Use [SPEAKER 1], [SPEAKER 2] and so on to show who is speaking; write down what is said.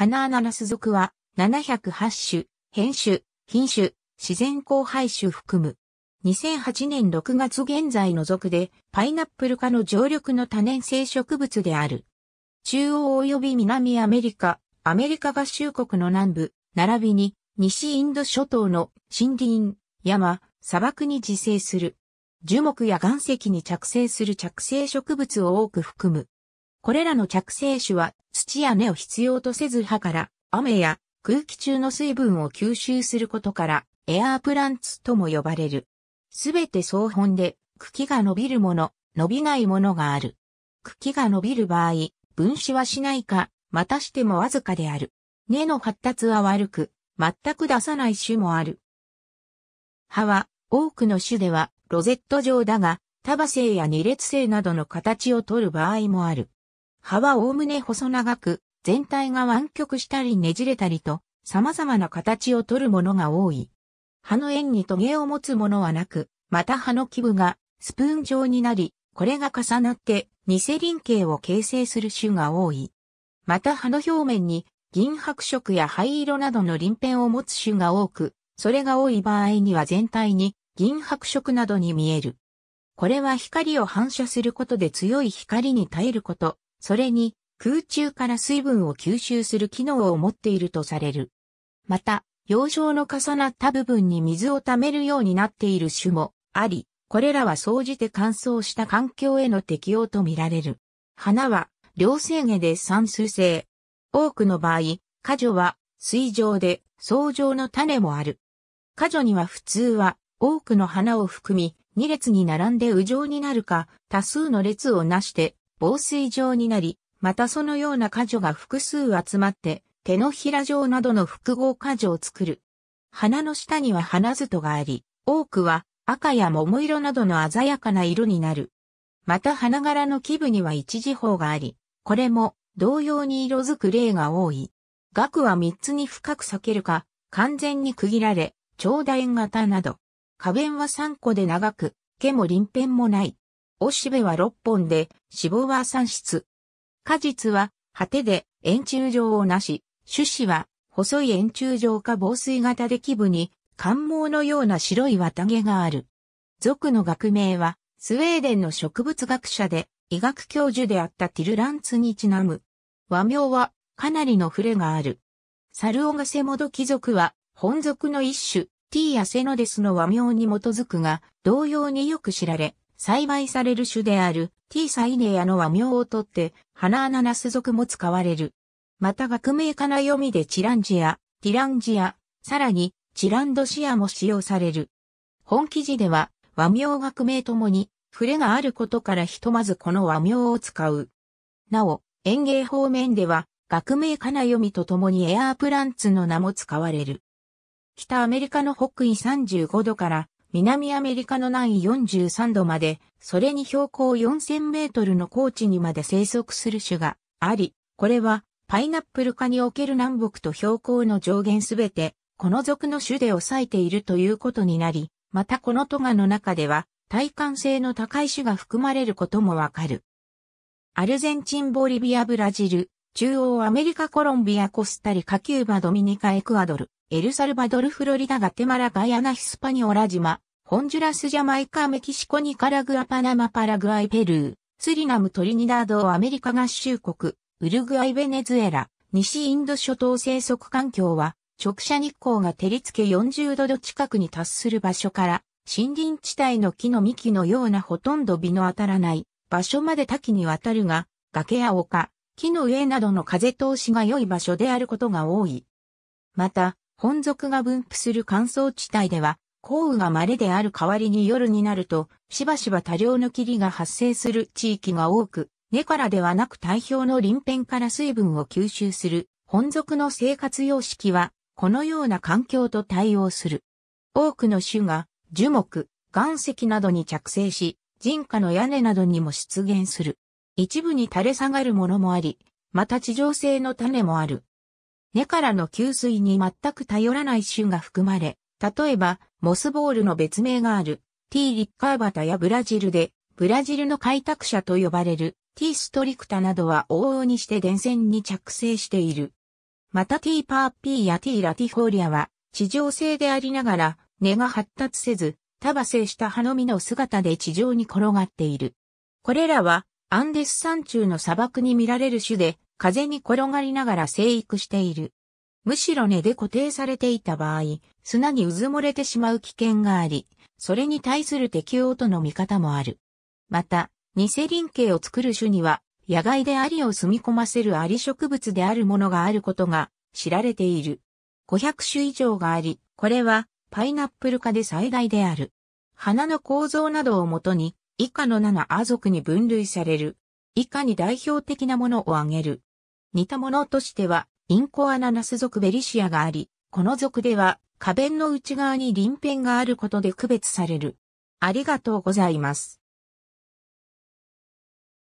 [SPEAKER 1] 花穴の種族は708種、変種、品種、自然交配種含む。2008年6月現在の属で、パイナップル科の常緑の多年生植物である。中央及び南アメリカ、アメリカ合衆国の南部、並びに西インド諸島の森林、山、砂漠に自生する。樹木や岩石に着生する着生植物を多く含む。これらの着生種は地や根を必要とせず葉から雨や空気中の水分を吸収することからエアープランツとも呼ばれる。すべて草本で茎が伸びるもの、伸びないものがある。茎が伸びる場合、分子はしないか、またしてもわずかである。根の発達は悪く、全く出さない種もある。葉は、多くの種では、ロゼット状だが、束性や二列性などの形をとる場合もある。葉はおおむね細長く、全体が湾曲したりねじれたりと、様々な形をとるものが多い。葉の円にトゲを持つものはなく、また葉の基部がスプーン状になり、これが重なって偽輪形を形成する種が多い。また葉の表面に銀白色や灰色などの鱗片を持つ種が多く、それが多い場合には全体に銀白色などに見える。これは光を反射することで強い光に耐えること、それに空中から水分を吸収する機能を持っているとされる。また、養生の重なった部分に水を溜めるようになっている種もあり、これらは総じて乾燥した環境への適応とみられる。花は、両生毛で産数性。多くの場合、果女は水上で草上の種もある。果女には普通は多くの花を含み、2列に並んで右上になるか、多数の列をなして防水状になり、またそのような果樹が複数集まって、手のひら状などの複合果樹を作る。花の下には花ずとがあり、多くは赤や桃色などの鮮やかな色になる。また花柄の基部には一時法があり、これも同様に色づく例が多い。額は三つに深く裂けるか、完全に区切られ、長楕円型など。花弁は三個で長く、毛も鱗片もない。おしべは6本で、脂肪は3質。果実は果てで円柱状をなし、種子は細い円柱状か防水型で基部に感毛のような白い綿毛がある。属の学名はスウェーデンの植物学者で医学教授であったティルランツにちなむ。和名はかなりの触れがある。サルオガセモド貴族は本属の一種ティー・アセノデスの和名に基づくが同様によく知られ、栽培される種である T サイネアの和名をとって、花アナナス属も使われる。また学名かな読みでチランジア、ティランジア、さらにチランドシアも使用される。本記事では和名学名ともに、触れがあることからひとまずこの和名を使う。なお、園芸方面では、学名かな読みとともにエアープランツの名も使われる。北アメリカの北緯35度から南アメリカの南緯43度まで、それに標高4000メートルの高地にまで生息する種があり、これはパイナップル科における南北と標高の上限すべて、この属の種で抑えているということになり、またこのトガの中では、耐寒性の高い種が含まれることもわかる。アルゼンチン、ボリビア、ブラジル、中央アメリカコロンビアコスタリカキューバドミニカエクアドル、エルサルバドルフロリダガテマラガヤナヒスパニオラ島、ホンジュラスジャマイカメキシコニカラグアパナマパラグアイペルー、スリナムトリニダードアメリカ合衆国、ウルグアイベネズエラ、西インド諸島生息環境は、直射日光が照りつけ40度度近くに達する場所から、森林地帯の木の幹のようなほとんど美の当たらない場所まで多岐にわたるが、崖や丘、木の上などの風通しが良い場所であることが多い。また、本属が分布する乾燥地帯では、降雨が稀である代わりに夜になると、しばしば多量の霧が発生する地域が多く、根からではなく体表の臨片から水分を吸収する本属の生活様式は、このような環境と対応する。多くの種が樹木、岩石などに着生し、人家の屋根などにも出現する。一部に垂れ下がるものもあり、また地上性の種もある。根からの吸水に全く頼らない種が含まれ、例えば、モスボールの別名がある、T リッカーバタやブラジルで、ブラジルの開拓者と呼ばれる T ストリクタなどは往々にして電線に着生している。また T パーピーや T ラティフォーリアは地上性でありながら根が発達せず、束生した葉の実の姿で地上に転がっている。これらはアンデス山中の砂漠に見られる種で、風に転がりながら生育している。むしろ根で固定されていた場合、砂にうずもれてしまう危険があり、それに対する適応との見方もある。また、偽林系を作る種には、野外でアリを住み込ませるアリ植物であるものがあることが知られている。500種以上があり、これはパイナップル科で最大である。花の構造などをもとに以下の7亜族に分類される。以下に代表的なものを挙げる。似たものとしては、インコアナナス族ベリシアがあり、この族では、花弁の内側に鱗片があることで区別される。ありがとうございます。